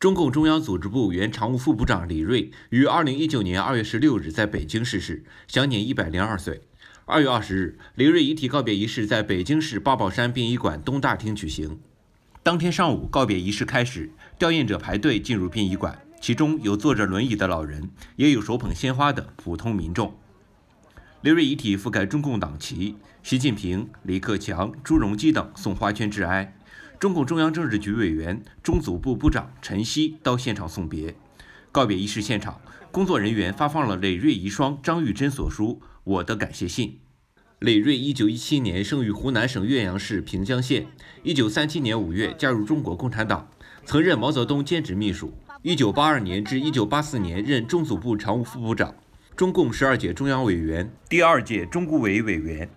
中共中央组织部原常务副部长李瑞于二零一九年二月十六日在北京逝世，享年一百零二岁。二月二十日，李瑞遗体告别仪式在北京市八宝山殡仪馆东大厅举行。当天上午，告别仪式开始，吊唁者排队进入殡仪馆，其中有坐着轮椅的老人，也有手捧鲜花的普通民众。李瑞遗体覆盖中共党旗，习近平、李克强、朱镕基等送花圈致哀。中共中央政治局委员、中组部部长陈希到现场送别。告别仪式现场，工作人员发放了磊瑞遗孀张玉珍所书《我的感谢信》。磊瑞，一九一七年生于湖南省岳阳市平江县，一九三七年五月加入中国共产党，曾任毛泽东兼职秘书，一九八二年至一九八四年任中组部常务副部长，中共十二届中央委员，第二届中顾委委员。